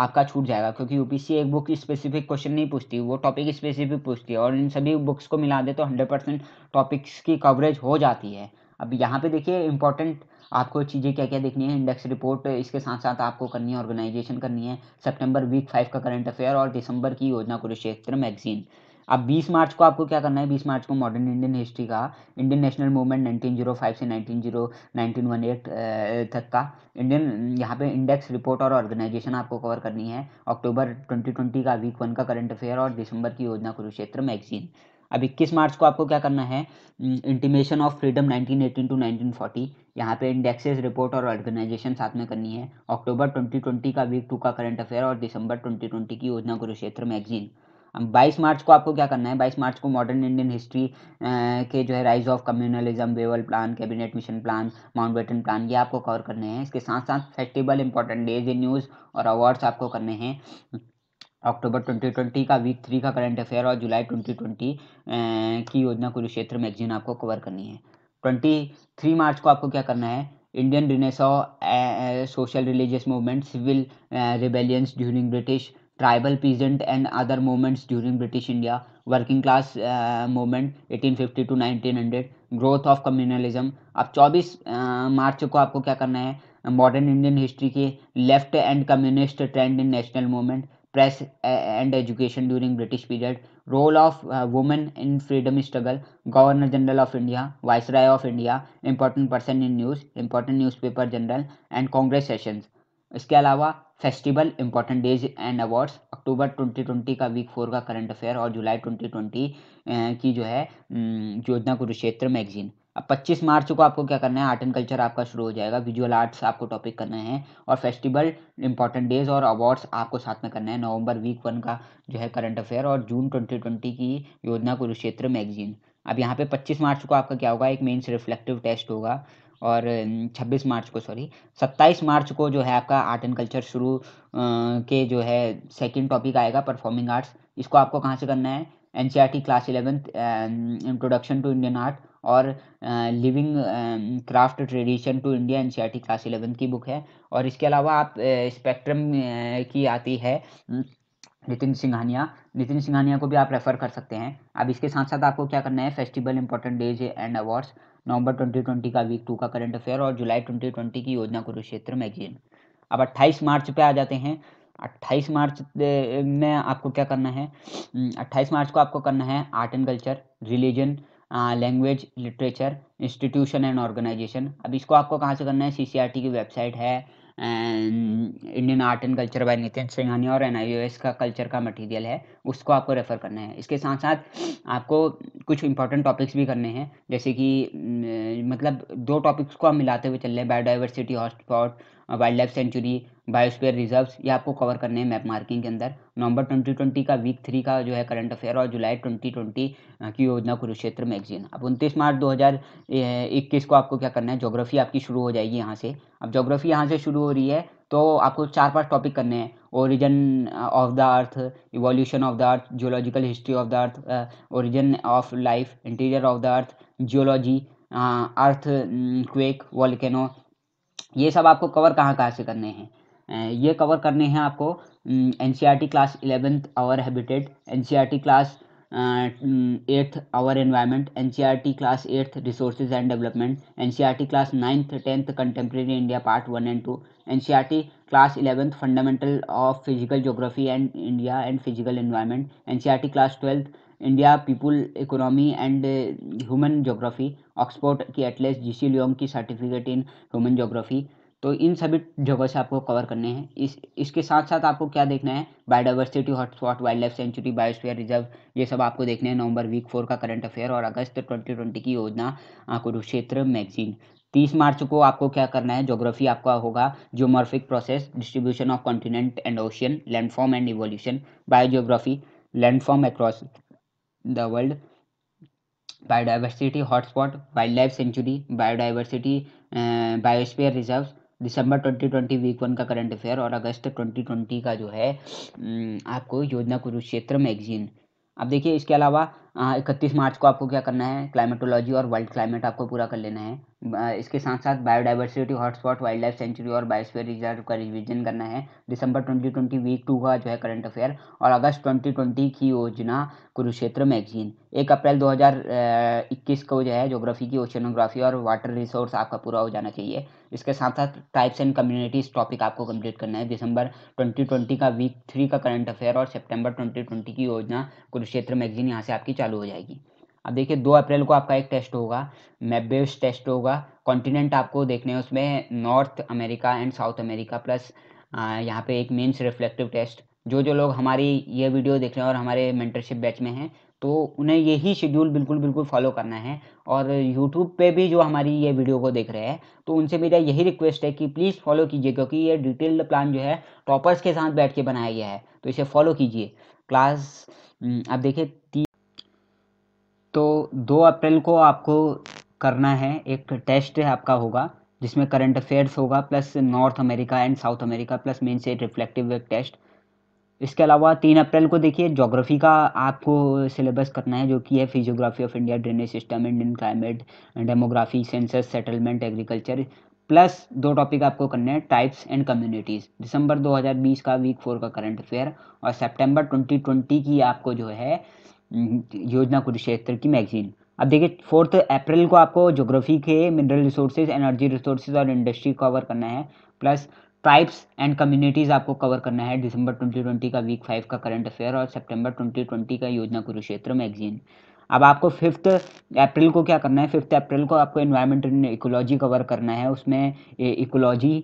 आपका छूट जाएगा क्योंकि यूपीसी एक बुक स्पेसिफिक क्वेश्चन नहीं पूछती वो टॉपिक स्पेसिफिक पूछती है और इन सभी बुक्स को मिला दे तो हंड्रेड परसेंट टॉपिक्स की कवरेज हो जाती है अब यहाँ पे देखिए इंपॉर्टेंट आपको चीज़ें क्या क्या देखनी है इंडेक्स रिपोर्ट इसके साथ साथ आपको करनी है ऑर्गेनाइजेशन करनी है सितंबर वीक फाइव का करंट अफेयर और दिसंबर की योजना कुरुक्षेत्र मैगजीन अब 20 मार्च को आपको क्या करना है 20 मार्च को मॉडर्न इंडियन हिस्ट्री का इंडियन नेशनल मूवमेंट 1905 से 1900 1918 तक का इंडियन यहाँ पे इंडेक्स रिपोर्ट और ऑर्गेनाइजेशन आपको कवर करनी है अक्टूबर 2020 का वीक वन का करंट अफेयर और दिसंबर की योजना कुरुक्षेत्र मैगजीन अब 21 मार्च को आपको क्या करना है इंटीमेशन ऑफ फ्रीडम 1918 टू 1940 यहाँ पे इंडेक्सेस रिपोर्ट और ऑर्गेनाइजेशन साथ में करनी है अक्टूबर 2020 का वीक टू का करंट अफेयर और दिसंबर 2020 की योजना कुरुक्षेत्र मैगजीन बाईस मार्च को आपको क्या करना है बाईस मार्च को मॉडर्न इंडियन हिस्ट्री के जो है rise of communalism Wavell plan cabinet mission plan batten plan ये आपको कवर करने हैं इसके साथ साथ festival important days in news और अवार्ड्स आपको करने हैं अक्टूबर 2020 का वीक थ्री का करंट अफेयर और जुलाई 2020 की योजना कुरुक्षेत्र मैगजीन आपको कवर करनी है ट्वेंटी थ्री मार्च को आपको क्या करना है Indian renaissance social religious movement civil rebellions during British tribal peasant and other movements during British India working class movement 1850 to hundred growth of communalism अब 24 uh, मार्च को आपको क्या करना है मॉडर्न इंडियन हिस्ट्री के left and communist trend in national movement press and education during British period role of women in freedom struggle governor general of India राय of India important person in news important newspaper journal and Congress sessions इसके अलावा festival important days and awards अक्टूबर 2020 का week four का current affair और जुलाई 2020 की जो है योजना कुरुक्षेत्र मैगजीन अब 25 मार्च को आपको क्या करना है आर्ट एंड कल्चर आपका शुरू हो जाएगा विजुअल आर्ट्स आपको टॉपिक करना है और फेस्टिवल इंपॉर्टेंट डेज और अवार्ड्स आपको साथ में करना है नवंबर वीक वन का जो है करंट अफेयर और जून 2020 की योजना कुरुक्षेत्र मैगजीन अब यहाँ पे 25 मार्च को आपका क्या होगा एक मेन्स रिफ्लेक्टिव टेस्ट होगा और 26 मार्च को सॉरी 27 मार्च को जो है आपका आर्ट एंड कल्चर शुरू के जो है सेकंड टॉपिक आएगा परफॉर्मिंग आर्ट्स इसको आपको कहाँ से करना है N class eleventh introduction to Indian art और living craft tradition to India N class eleventh की बुक है और इसके अलावा आप स्पेक्ट्रम की आती है नितिन सिंघानिया नितिन सिंघानिया को भी आप रेफर कर सकते हैं अब इसके साथ साथ आपको क्या करना है festival important days and awards नवंबर 2020 का वीक टू का करंट अफेयर और जुलाई 2020 की योजना कुरुक्षेत्र मैगजीन अब 28 मार्च पे आ जाते हैं 28 मार्च में आपको क्या करना है 28 मार्च को आपको करना है art and culture religion language literature institution and organisation अब इसको आपको कहाँ से करना है सी की वेबसाइट है Indian art and culture by Nitin Singhania और एन का कल्चर का मटेरियल है उसको आपको रेफ़र करना है इसके साथ साथ आपको कुछ इंपॉर्टेंट टॉपिक्स भी करने हैं जैसे कि मतलब दो टॉपिक्स को हम मिलाते हुए चल रहे हैं biodiversity hotspot wildlife sanctuary biosphere reserves ये आपको कवर करने हैं मैप मार्किंग के अंदर नवंबर 2020 का वीक थ्री का जो है करंट अफेयर और जुलाई 2020 की योजना कुरुक्षेत्र मैगजीन अब उनतीस मार्च 2021 को आपको क्या करना है जोग्राफी आपकी शुरू हो जाएगी यहाँ से अब जोग्राफी यहाँ से शुरू हो रही है तो आपको चार पांच टॉपिक करने हैं origin of the earth evolution of the earth geological history of the earth origin of life interior of the earth geology earthquake volcano ये सब आपको कवर कहाँ कहाँ से करने हैं ये कवर करने हैं आपको N class eleventh our habitat N class eighth our environment N class eighth resources and development N class ninth tenth contemporary India part one and two N class eleventh fundamental of physical geography and India and physical environment N class twelfth India people economy and human geography Oxford की atlas G C Leong की certificate in human geography तो इन सभी जगहों से आपको cover करने हैं इस इसके साथ साथ आपको क्या देखना है biodiversity hotspot wildlife sanctuary biosphere reserve ये सब आपको देखने हैं नवंबर वीक फोर का करंट अफेयर और अगस्त ट्वेंटी ट्वेंटी की योजना कुरुक्षेत्र मैगजीन तीस मार्च को आपको क्या करना है जोग्राफी आपका होगा geomorphic process distribution of continent and ocean landform and evolution biogeography landform across the world biodiversity hotspot wildlife sanctuary biodiversity biosphere reserves दिसंबर 2020 वीक वन का करंट अफेयर और अगस्त 2020 का जो है आपको योजना कुरुक्षेत्र मैगजीन अब देखिए इसके अलावा हाँ, इकतीस मार्च को आपको क्या करना है क्लाइमेटोलॉजी और वर्ल्ड क्लाइमेट आपको पूरा कर लेना है इसके साथ साथ biodiversity hotspot wildlife sanctuary और बायोस्फीयर रिजर्व का रिविजन करना है दिसंबर 2020 वीक टू का जो है करंट अफेयर और अगस्त 2020 की योजना कुरुक्षेत्र मैगजीन एक अप्रैल 2021 को जो है जोग्राफी की ओशनोग्राफी और वाटर रिसोर्स आपका पूरा हो जाना चाहिए इसके साथ साथ टाइप्स एंड कम्युनिटीज़ टॉपिक आपको कंप्लीट करना है दिसंबर 2020 का वीक थ्री का करंट अफेयर और सेप्टेम्बर ट्वेंटी की योजना कुरुक्षेत्र मैगजीन यहाँ से आपकी चालू हो जाएगी अब देखिए दो अप्रैल को आपका एक टेस्ट होगा मेबेस टेस्ट होगा कॉन्टिनेंट आपको देखने हैं उसमें North America and South America plus यहाँ पे एक मेन्स रिफ्लेक्टिव टेस्ट जो जो लोग हमारी ये वीडियो देख रहे हैं और हमारे मेंटरशिप बैच में हैं तो उन्हें यही शेड्यूल बिल्कुल बिल्कुल फॉलो करना है और यूट्यूब पे भी जो हमारी ये वीडियो को देख रहे हैं तो उनसे मेरा यही रिक्वेस्ट है कि प्लीज़ फॉलो कीजिए क्योंकि ये डिटेल्ड प्लान जो है टॉपर्स के साथ बैठ के बनाया गया है तो इसे फॉलो कीजिए क्लास हम्म, अब देखिए तो दो अप्रैल को आपको करना है एक टेस्ट है आपका होगा जिसमें करंट अफेयर्स होगा plus North America and South America plus main से रिफ्लेक्टिव टेस्ट इसके अलावा तीन अप्रैल को देखिए जोग्राफी का आपको सिलेबस करना है जो कि है physiography of India drainage system Indian climate demography census settlement agriculture plus दो टॉपिक आपको करने हैं टाइप्स एंड कम्युनिटीज़ दिसंबर 2020 का वीक फोर का करंट अफेयर और सितंबर 2020 की आपको जो है हम्म, योजना कुरुक्षेत्र की मैगजीन अब देखिए फोर्थ अप्रैल को आपको जोग्राफी के मिनरल रिसोर्सेज एनर्जी रिसोर्सेज और इंडस्ट्री कवर करना है प्लस ट्राइब्स एंड कम्युनिटीज़ आपको कवर करना है दिसंबर 2020 का वीक फाइव का करंट अफेयर और सितंबर 2020 का योजना कुरुक्षेत्र मैगजीन अब आपको फिफ्थ अप्रैल को क्या करना है फिफ्थ अप्रैल को आपको इन्वायरमेंट एंड इकोलॉजी कवर करना है उसमें ecology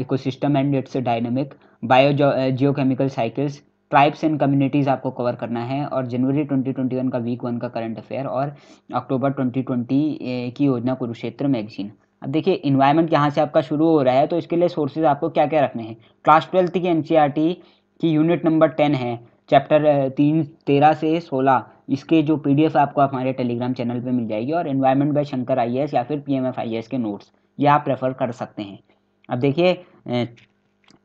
ecosystem and its dynamic biogeochemical cycles tribes and communities आपको कवर करना है और जनवरी 2021 का वीक वन का करंट अफेयर और अक्टूबर 2020 की योजना कुरुक्षेत्र मैगजीन अब देखिए इन्वायरमेंट यहाँ से आपका शुरू हो रहा है तो इसके लिए सोर्सेज आपको क्या क्या रखने हैं क्लास ट्वेल्थ की एन e की यूनिट नंबर टेन है चैप्टर तीन तेरह से सोलह इसके जो पी आपको हमारे टेलीग्राम चैनल पर मिल जाएगी और इन्वायरमेंट बाय शंकर आई या फिर पी एम के नोट्स ये आप प्रेफर कर सकते हैं अब देखिए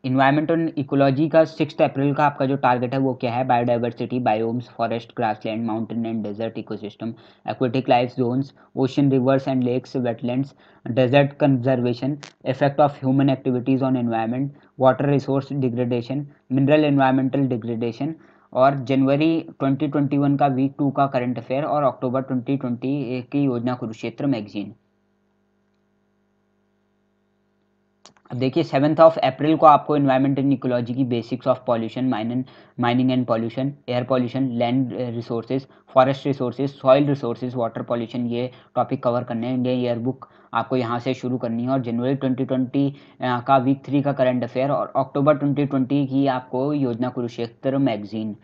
इन्वायरमेंट एंड इकोलॉजी का सिक्स अप्रैल का आपका जो टारगेट है वो क्या है biodiversity biomes forest grassland mountain and desert ecosystem aquatic life zones ocean rivers and lakes wetlands desert conservation effect of human activities on environment water resource degradation mineral environmental degradation और जनवरी 2021 का week two का current affair और अक्टूबर 2020 की Yojana Kurukshetra magazine देखिए seventh of अप्रैल को आपको इन्वायरमेंट एंड इकोलॉजी की basics of pollution mining mining and pollution air pollution land resources forest resources soil resources water pollution ये टॉपिक कवर करने हैं इंडिया ईयर बुक आपको यहाँ से शुरू करनी है और जनवरी 2020 का वीक थ्री का करंट अफेयर और अक्टूबर 2020 की आपको योजना कुरुक्षेत्र मैगजीन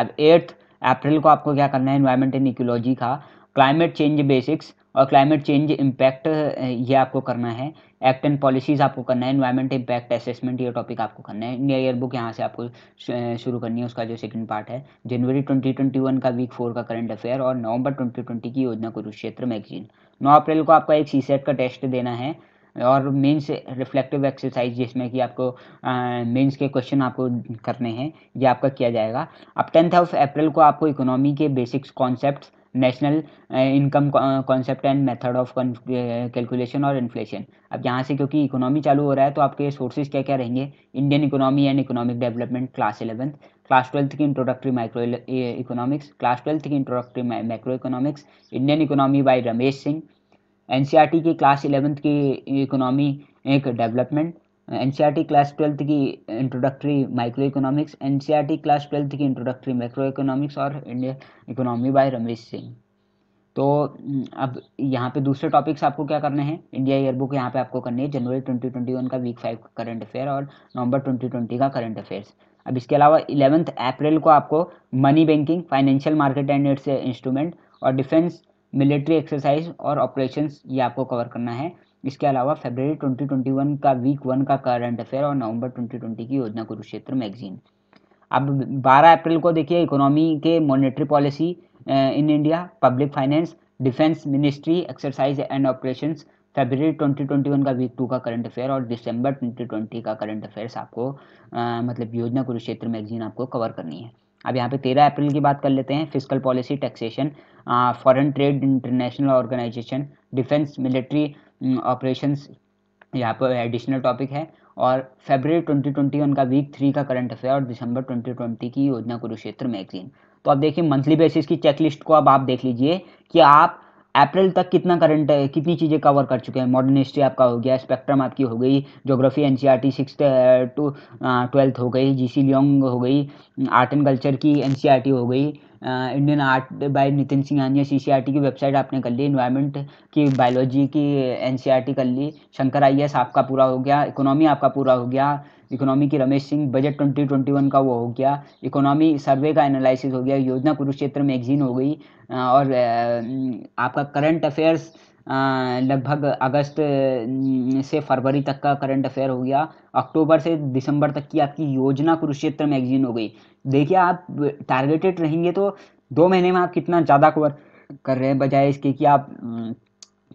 अब एट्थ अप्रैल को आपको क्या करना है इन्वायरमेंट एंड इकोलॉजी का क्लाइमेट चेंज बेसिक्स और क्लाइमेट चेंज इम्पैक्ट ये आपको करना है एक्ट एंड पॉलिसीज़ आपको करना है इन्वायरमेंट इम्पैक्ट असेसमेंट ये टॉपिक आपको करना है इंडिया ईयर बुक यहाँ से आपको eh, शुरू करनी है उसका जो सेकंड पार्ट है जनवरी 2021 का वीक फोर का करंट अफेयर और नवंबर 2020 की योजना कुरुक्षेत्र मैगजीन नौ अप्रैल को आपका एक सी e का टेस्ट देना है और मेंस रिफ्लेक्टिव एक्सरसाइज जिसमें कि आपको मेंस eh, के क्वेश्चन आपको करने हैं ये आपका किया जाएगा अब टेंथ ऑफ अप्रैल को आपको इकोनॉमी के basics concepts national income concept and method of calculation और इन्फ्लेशन अब यहाँ से क्योंकि इकोनॉमी चालू हो रहा है तो आपके सोर्सेज क्या क्या रहेंगे Indian economy and economic development class eleventh class twelfth की introductory microeconomics class twelfth की introductory microeconomics Indian economy by Ramesh Singh N की क्लास इलेवंथ की इकोनॉमी एक development N C R T class twelfth की introductory microeconomics N C R T class twelfth की introductory microeconomics और Indian economy by Ramesh Singh तो mm, अब यहाँ पे दूसरे टॉपिक्स आपको क्या करने हैं इंडिया ईयरबुक यहाँ पे आपको करनी है जनवरी ट्वेंटी ट्वेंटी वन का वीक फाइव करंट अफेयर और नवंबर ट्वेंटी ट्वेंटी का करंट अफेयर्स अब इसके अलावा इलेवंथ अप्रैल को आपको money banking financial market and its instrument और डिफेंस मिलिट्री एक्सरसाइज और ऑपरेशंस ये आपको कवर करना है इसके अलावा फरवरी 2021 का वीक वन का करंट अफेयर और नवंबर 2020 की योजना कुरुक्षेत्र मैगजीन अब 12 अप्रैल को देखिए इकोनॉमी के monetary policy in India public finance defence ministry exercise and operation फरवरी 2021 का वीक टू का करंट अफेयर और दिसंबर 2020 का करंट अफेयर्स आपको आ, मतलब योजना कुरुक्षेत्र मैगजीन आपको कवर करनी है अब यहाँ पे तेरह अप्रैल की बात कर लेते हैं physical policy taxation foreign trade international organization defence military operations यहाँ पर एडिशनल टॉपिक है और फेबररी ट्वेंटी का वीक थ्री का करंट अफेयर और दिसंबर 2020 की योजना कुरुक्षेत्र मैगजीन तो आप देखिए मंथली बेसिस की चेकलिस्ट को अब आप देख लीजिए कि आप अप्रैल तक कितना करंट कितनी चीज़ें कवर कर चुके हैं मॉडर्न हिस्ट्री आपका हो गया स्पेक्ट्रम आपकी हो गई geography N C R T six to twelfth हो गई जी सी लियोंग हो गई आर्ट एंड कल्चर की एन सी आर टी हो गई Indian art by Nitin Singhania C C R T की वेबसाइट आपने कर ली इन्वायरमेंट की बायोलॉजी की एन सी आर टी कर ली शंकर आई एस आपका पूरा हो गया इकोनॉमी आपका पूरा हो गया इकोनॉमी की Ramesh Singh budget twenty twenty one का वो हो गया इकोनॉमी सर्वे का एनालिसिस हो गया योजना कुरुक्षेत्र मैगजीन हो गई और आपका करंट अफेयर्स लगभग अगस्त से फरवरी तक का करंट अफेयर हो गया अक्टूबर से दिसंबर तक की आपकी योजना कुरुक्षेत्र मैगजीन हो गई देखिए आप टारगेटेड रहेंगे तो दो महीने में आप कितना ज़्यादा कवर कर रहे हैं बजाय इसके कि आप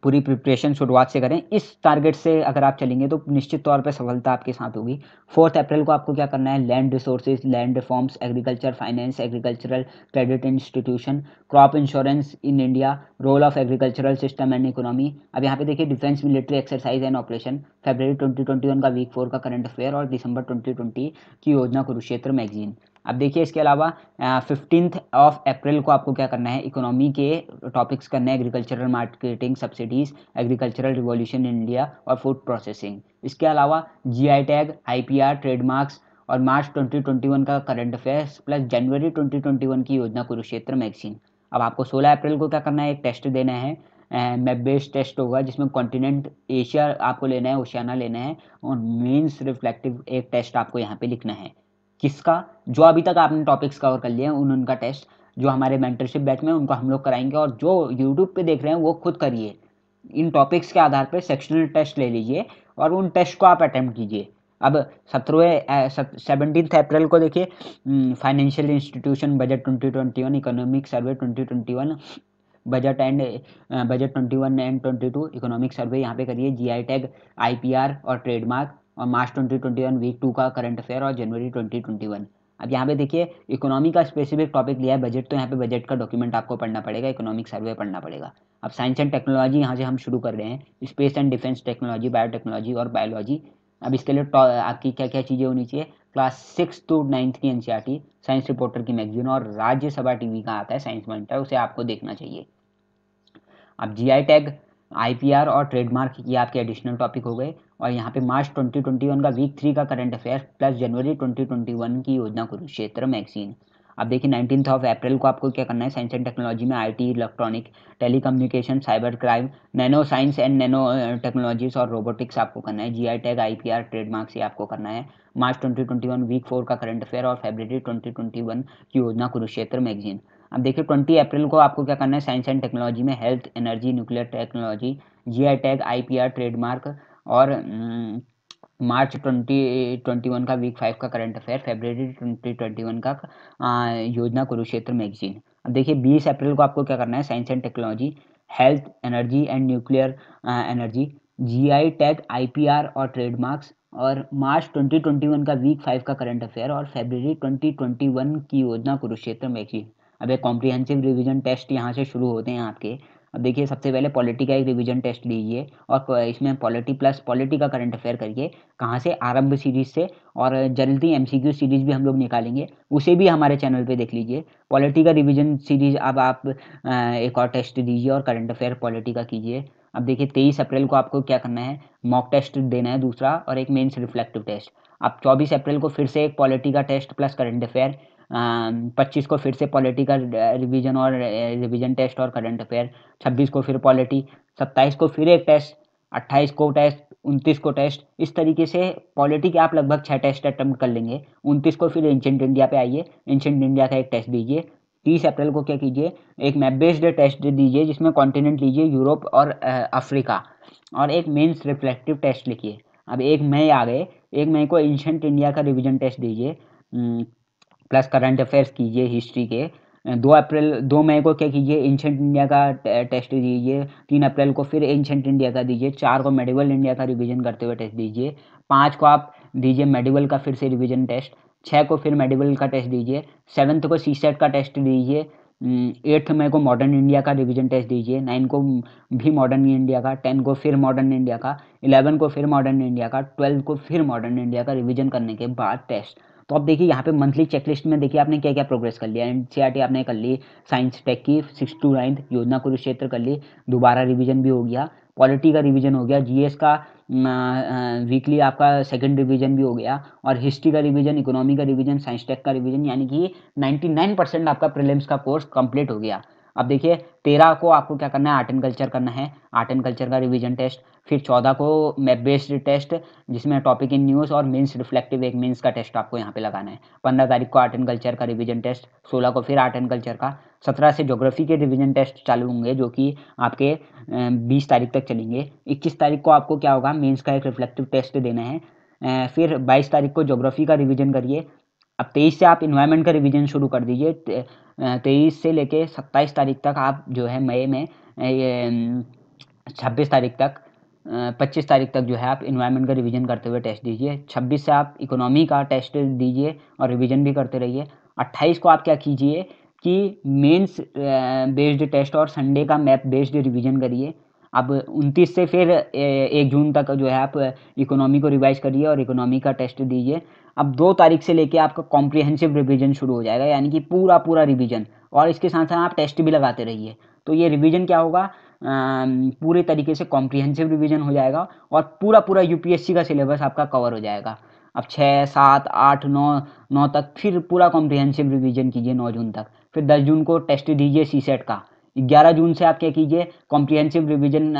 पूरी प्रिपरेशन शुरुआत से करें इस टारगेट से अगर आप चलेंगे तो निश्चित तौर पर सफलता आपके साथ होगी फोर्थ अप्रैल को आपको क्या करना है land resources land reforms agriculture finance agricultural credit institution crop insurance in India role of agricultural system and economy अब यहाँ पे देखिए defence military exercise and operation February twenty का वीक फोर का करंट अफेयर और दिसंबर ट्वेंटी की Yojana Kurukshetra magazine अब देखिए इसके अलावा फिफ्टींथ ऑफ अप्रैल को आपको क्या करना है इकोनॉमी के टॉपिक्स करने हैं agricultural marketing subsidies agricultural revolution in India और फूड प्रोसेसिंग इसके अलावा G I tag I P R trademarks और मार्च 2021 का करंट अफेयर्स प्लस जनवरी 2021 की योजना कुरुक्षेत्र मैगजीन अब आपको 16 अप्रैल को क्या करना है एक टेस्ट देना है मैप बेस्ड टेस्ट होगा जिसमें कॉन्टिनेंट एशिया आपको लेना है ओशियाना लेना है और मीन्स रिफ्लेक्टिव एक टेस्ट आपको यहाँ पे लिखना है किसका जो अभी तक आपने टॉपिक्स कवर कर लिए हैं उन उनका टेस्ट जो हमारे मेंटरशिप बैच में उनको हम लोग कराएंगे और जो यूट्यूब पे देख रहे हैं वो खुद करिए इन टॉपिक्स के आधार पर सेक्शनल टेस्ट ले लीजिए और उन टेस्ट को आप अटैम्प्ट कीजिए अब सत्रहवें सेवनटीन अप्रैल को देखिए financial institution budget twenty twenty one economic survey twenty twenty one budget and budget twenty one and twenty two economic survey यहाँ पे करिए G I tag I P R और ट्रेडमार्क और मार्च 2021 वीक टू का करंट अफेयर और जनवरी 2021 अब यहाँ पे देखिए इकोनॉमी का स्पेसिफिक टॉपिक लिया है बजट तो यहाँ पे बजट का डॉक्यूमेंट आपको पढ़ना पड़ेगा इकोनॉमिक सर्वे पढ़ना पड़ेगा अब साइंस एंड टेक्नोलॉजी यहाँ से हम शुरू कर रहे हैं space and defence technology biotechnology और बायोलॉजी अब इसके लिए आपकी क्या क्या चीज़ें होनी चाहिए क्लास सिक्स टू नाइन्थ की एन साइंस रिपोर्टर की मैगजीन और राज्यसभा टीवी का आता है साइंस मॉनिटर उसे आपको देखना चाहिए अब जी टैग आईपीआर और ट्रेडमार्क ये आपके एडिशनल टॉपिक हो गए और यहाँ पे मार्च 2021 का वीक थ्री का करंट अफेयर प्लस जनवरी 2021 की योजना कुरुक्षेत्र मैगजीन अब देखिए नाइनटीन ऑफ अप्रैल को आपको क्या करना है साइंस एंड टेक्नोलॉजी में IT electronic telecommunication cyber crime nano science and nano technologies और रोबोटिक्स आपको करना है G I tag I P R trademark से आपको करना है मार्च 2021 वीक फोर का करंट अफेयर और फेबररी 2021 की योजना कुरुक्षेत्र मैगजीन अब देखिए ट्वेंटी अप्रैल को आपको क्या करना है साइंस एंड टेक्नोलॉजी में health energy nuclear technology G I tag I P R trademark और मार्च ट्वेंटी ट्वेंटी वन का वीक फाइव का current affair February twenty twenty one का आ, योजना कुरुक्षेत्र मैगजीन अब देखिए बीस अप्रैल को आपको क्या करना है science and technology health energy and nuclear energy GI P IPR और ट्रेडमार्क्स और मार्च 2021 का वीक फाइव का करंट अफेयर और फेब्रवरी 2021 की योजना कुरुक्षेत्र मैगजीन अब एक कॉम्प्रिहेंसिव रिवीजन टेस्ट यहाँ से शुरू होते हैं आपके अब देखिए सबसे पहले पॉलिटी का एक रिविजन टेस्ट लीजिए और इसमें पॉलिटी प्लस पॉलिटी का करंट अफेयर करिए कहाँ से आरंभ सीरीज से और जल्दी एम सीरीज भी हम लोग निकालेंगे उसे भी हमारे चैनल पे देख लीजिए पॉलिटी का रिविजन सीरीज अब आप एक और टेस्ट दीजिए और करंट अफेयर पॉलिटी का कीजिए अब देखिए तेईस अप्रैल को आपको क्या करना है मॉक टेस्ट देना है दूसरा और एक मेन्स रिफ्लेक्टिव टेस्ट आप चौबीस अप्रैल को फिर से एक पॉलिटी का टेस्ट प्लस करंट अफेयर पच्चीस को फिर से पॉलिटी का रिवीजन और रिवीजन टेस्ट और करंट अफेयर छब्बीस को फिर पॉलिटी सत्ताईस को फिर एक टेस्ट अट्ठाईस को टेस्ट उनतीस को टेस्ट इस तरीके से पॉलिटी के आप लगभग छः टेस्ट अटैम्प्ट कर लेंगे उनतीस को फिर एंशेंट इंडिया पे आइए एंशेंट इंडिया का एक टेस्ट दीजिए तीस अप्रैल को क्या कीजिए एक मैप बेस्ड टेस्ट दीजिए जिसमें कॉन्टिनेंट लीजिए यूरोप और अफ्रीका और एक मेन्स रिफ्लेक्टिव टेस्ट लिखिए अब एक मई आ गए एक मई को एंशेंट इंडिया का रिविजन टेस्ट दीजिए प्लस करंट अफेयर्स कीजिए हिस्ट्री के दो अप्रैल दो मई को क्या कीजिए एंशंट इंडिया का टेस्ट दीजिए तीन अप्रैल को फिर एंशंट इंडिया का दीजिए चार को मेडिवल इंडिया का रिवीजन करते हुए टेस्ट दीजिए पाँच को आप दीजिए मेडिवल का फिर से रिवीजन टेस्ट छः को फिर मेडिवल का टेस्ट दीजिए सेवन्थ को सी सेट का टेस्ट दीजिए एट्थ मई को मॉडर्न इंडिया का रिवीजन टेस्ट दीजिए नाइन को भी मॉडर्न इंडिया का टेन को फिर मॉडर्न इंडिया का इलेवन को फिर मॉडर्न इंडिया का ट्वेल्थ को फिर मॉडर्न इंडिया का रिवीजन करने के बाद टेस्ट तो आप देखिए यहाँ पे मंथली चेकलिस्ट में देखिए आपने क्या क्या प्रोग्रेस कर लिया एन e आपने कर ली साइंस टेक की six to ninth Yojana Kurukshetra कर ली दोबारा रिविजन भी हो गया पॉलिटी का रिवीजन हो गया जीएस का वीकली आपका सेकंड रिवीजन भी हो गया और हिस्ट्री का रिवीजन इकोनॉमी का रिवीजन साइंस टेक का रिवीजन यानी कि नाइन्टी परसेंट आपका प्रिलियम्स का कोर्स कंप्लीट हो गया अब देखिए तेरह को आपको क्या करना है आर्ट एंड कल्चर करना है आर्ट एंड कल्चर का रिवीजन टेस्ट फिर चौदह को मैप बेस्ड टेस्ट जिसमें टॉपिक इन न्यूज़ और मीन्स रिफ्लेक्टिव एक मीन्स का टेस्ट आपको यहाँ पे लगाना है पंद्रह तारीख को आर्ट एंड कल्चर का रिवीजन टेस्ट सोलह को फिर आर्ट एंड कल्चर का सत्रह से जोग्राफी के रिवीजन टेस्ट चालू होंगे जो कि आपके बीस तारीख तक चलेंगे इक्कीस तारीख को आपको क्या होगा मीन्स का एक रिफ्लेक्टिव टेस्ट देना है फिर बाईस तारीख को जोग्राफी का रिविजन करिए अब तेईस से आप इन्वायरमेंट का रिविजन शुरू कर दीजिए तेईस से लेके सत्ताईस तारीख तक आप जो है मई में छब्बीस तारीख तक पच्चीस तारीख तक जो है आप इन्वायरमेंट का रिवीजन करते हुए टेस्ट दीजिए छब्बीस से आप इकोनॉमी का टेस्ट दीजिए और रिवीजन भी करते रहिए अट्ठाईस को आप क्या कीजिए कि मेंस बेस्ड टेस्ट और संडे का मैप बेस्ड रिवीजन करिए अब 29 से फिर एक जून तक जो है आप इकोनॉमी को रिवाइज करिए और इकोनॉमी का टेस्ट दीजिए अब दो तारीख से लेके आपका कॉम्प्रिहेंसिव रिवीजन शुरू हो जाएगा यानी कि पूरा पूरा रिवीजन और इसके साथ साथ आप टेस्ट भी लगाते रहिए तो ये रिवीजन क्या होगा पूरे तरीके से कॉम्प्रिहेंसिव रिवीजन हो जाएगा और पूरा पूरा यूपीएससी का सिलेबस आपका कवर हो जाएगा अब छः सात आठ नौ नौ तक फिर पूरा कॉम्प्रिहेंसिव रिवीजन कीजिए नौ जून तक फिर दस जून को टेस्ट दीजिए सी सेट का ग्यारह जून से आप क्या कीजिए कॉम्प्रिहेंसिव रिवीजन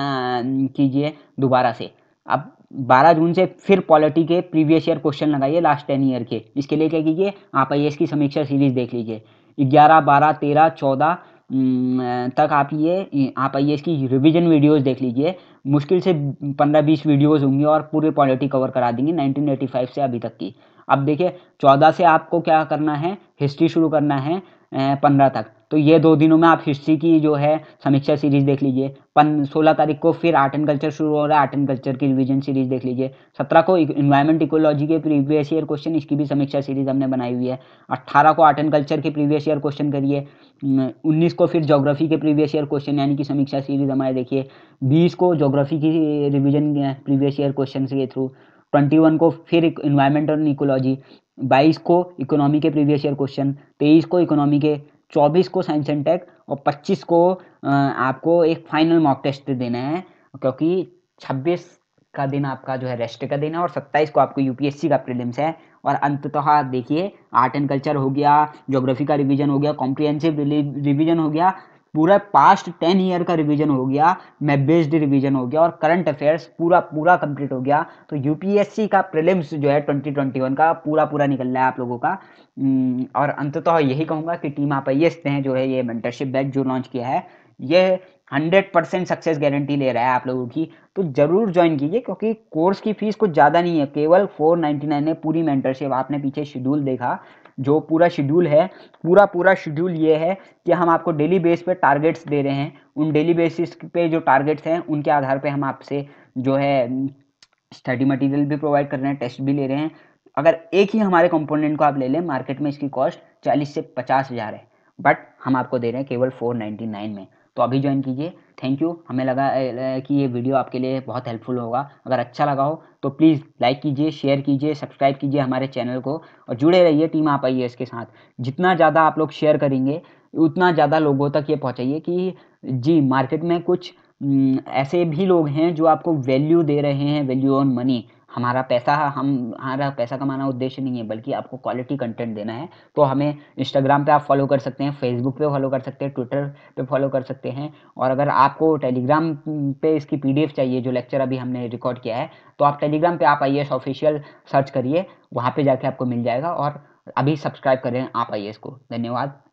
कीजिए दोबारा से अब बारह जून से फिर पॉलिटी के प्रीवियस ईयर क्वेश्चन लगाइए लास्ट टेन ईयर के इसके लिए क्या कीजिए आप आई की समीक्षा सीरीज देख लीजिए ग्यारह बारह तेरह चौदह तक आप ये आप आइए इसकी रिवीजन वीडियोस देख लीजिए मुश्किल से पंद्रह बीस वीडियोस होंगी और पूरी पॉलिटी कवर करा देंगे 1985 से अभी तक की अब देखिए चौदह से आपको क्या करना है हिस्ट्री शुरू करना है पंद्रह तक तो ये दो दिनों में आप हिस्ट्री की जो है समीक्षा सीरीज देख लीजिए पन सोलह तारीख को फिर आर्ट एंड कल्चर शुरू हो रहा है आर्ट एंड कल्चर की रिवीजन सीरीज देख लीजिए सत्रह को इन्वायरमेंट इकोलॉजी के प्रीवियस ईयर क्वेश्चन इसकी भी समीक्षा सीरीज हमने बनाई हुई है अट्ठारह को आर्ट एंड कल्चर के प्रीवियस ईयर क्वेश्चन करिए उन्नीस को फिर जोग्राफी के प्रीवियस ईयर क्वेश्चन यानी कि समीक्षा सीरीज हमारे देखिए बीस को जोग्राफी की रिविजन प्रीवियस ईयर क्वेश्चन के थ्रू ट्वेंटी वन को फिर इन्वायरमेंट और इकोलॉजी बाईस को इकोनॉमी के प्रीवियस ईयर क्वेश्चन तेईस को इकोनॉमी के चौबीस को साइंस एंड टेक और पच्चीस को आपको एक फाइनल मॉक टेस्ट देना है क्योंकि छब्बीस का दिन आपका जो है रेस्ट का दिन है और सत्ताईस को आपको यूपीएससी का प्रीलिम्स है और अंततः देखिए आर्ट एंड कल्चर हो गया ज्योग्राफी का रिवीजन हो गया कॉम्प्रिहेंसिव रिवीजन हो गया पूरा पास्ट टेन ईयर का रिवीजन हो गया मैं बेस्ड रिवीजन हो गया और करंट अफेयर्स पूरा पूरा कंप्लीट हो गया तो यूपीएससी का प्रिलिम्स जो है 2021 का पूरा पूरा निकल रहा है आप लोगों का हम्म, और अंततः यही कहूँगा कि टीम आप आई ने जो है ये मेंटरशिप बैच जो लॉन्च किया है ये हंड्रेड परसेंट सक्सेस गारंटी ले रहा है आप लोगों की तो ज़रूर ज्वाइन कीजिए क्योंकि कोर्स की फीस कुछ ज़्यादा नहीं है केवल फोर नाइन्टी नाइन है पूरी मेंटरशिप आपने पीछे शेड्यूल देखा जो पूरा शेड्यूल है पूरा पूरा शेड्यूल ये है कि हम आपको डेली बेस पे टारगेट्स दे रहे हैं उन डेली बेसिस पे जो टारगेट्स हैं उनके आधार पे हम आपसे जो है स्टडी मटेरियल भी प्रोवाइड कर रहे हैं टेस्ट भी ले रहे हैं अगर एक ही हमारे कंपोनेंट को आप ले लें मार्केट में इसकी कॉस्ट चालीस से पचास हज़ार है बट हम आपको दे रहे हैं केवल फोर नाइन्टी नाइन में तो अभी ज्वाइन कीजिए थैंक यू हमें लगा कि ये वीडियो आपके लिए बहुत हेल्पफुल होगा अगर अच्छा लगा हो तो प्लीज़ लाइक कीजिए शेयर कीजिए सब्सक्राइब कीजिए हमारे चैनल को और जुड़े रहिए टीम आप आइए इसके साथ जितना ज़्यादा आप लोग शेयर करेंगे उतना ज़्यादा लोगों तक ये पहुँचाइए कि जी मार्केट में कुछ ऐसे भी लोग हैं जो आपको वैल्यू दे रहे हैं वैल्यू ऑन मनी हमारा पैसा हम हमारा पैसा कमाना उद्देश्य नहीं है बल्कि आपको क्वालिटी कंटेंट देना है तो हमें इंस्टाग्राम पे आप फॉलो कर सकते हैं फेसबुक पे फॉलो कर सकते हैं ट्विटर पे फॉलो कर सकते हैं और अगर आपको टेलीग्राम पे इसकी पीडीएफ चाहिए जो लेक्चर अभी हमने रिकॉर्ड किया है तो आप टेलीग्राम पे आप आई ऑफिशियल सर्च करिए वहाँ पर जाके आपको मिल जाएगा और अभी सब्सक्राइब करें आप आई को धन्यवाद